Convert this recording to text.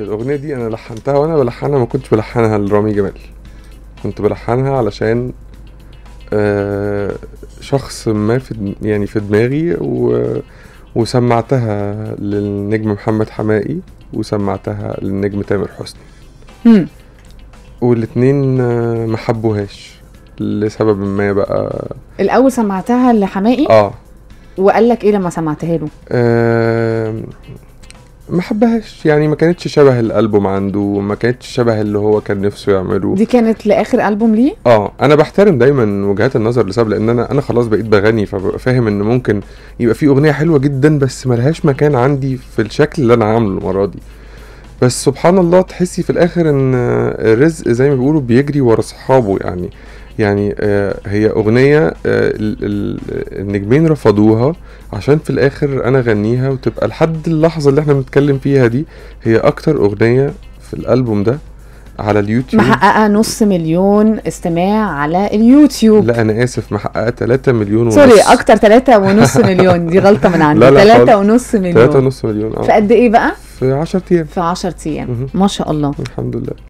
الاغنيه دي انا لحنتها وانا بلحنها ما كنتش بلحنها لرامي جمال كنت بلحنها علشان آه، شخص ما في يعني في دماغي و وسمعتها للنجم محمد حمائي وسمعتها للنجم تامر حسني والاتنين ما حبوهاش لسبب ما بقى الاول سمعتها لحمائي اه وقال لك ايه لما سمعتها له آه ما حبهاش يعني ما كانتش شبه الالبوم عنده ما كانتش شبه اللي هو كان نفسه يعمله دي كانت لاخر البوم ليه اه انا بحترم دايما وجهات النظر لسبب لان انا انا خلاص بقيت بغني فببقى فاهم ان ممكن يبقى في اغنيه حلوه جدا بس ما لهاش مكان عندي في الشكل اللي انا عامله المره دي بس سبحان الله تحسي في الاخر ان الرزق زي ما بيقولوا بيجري ورا اصحابه يعني يعني آه، هي اغنيه آه، النجمين رفضوها عشان في الاخر انا اغنيها وتبقى لحد اللحظه اللي احنا بنتكلم فيها دي هي اكتر اغنيه في الالبوم ده على اليوتيوب محققه نص مليون استماع على اليوتيوب لا انا اسف محققه 3 مليون ونص سوري اكتر 3 ونص مليون دي غلطه من عندي 3 ونص مليون 3 ونص مليون اه في قد ايه بقى؟ في 10 ايام في 10 ايام ما شاء الله الحمد لله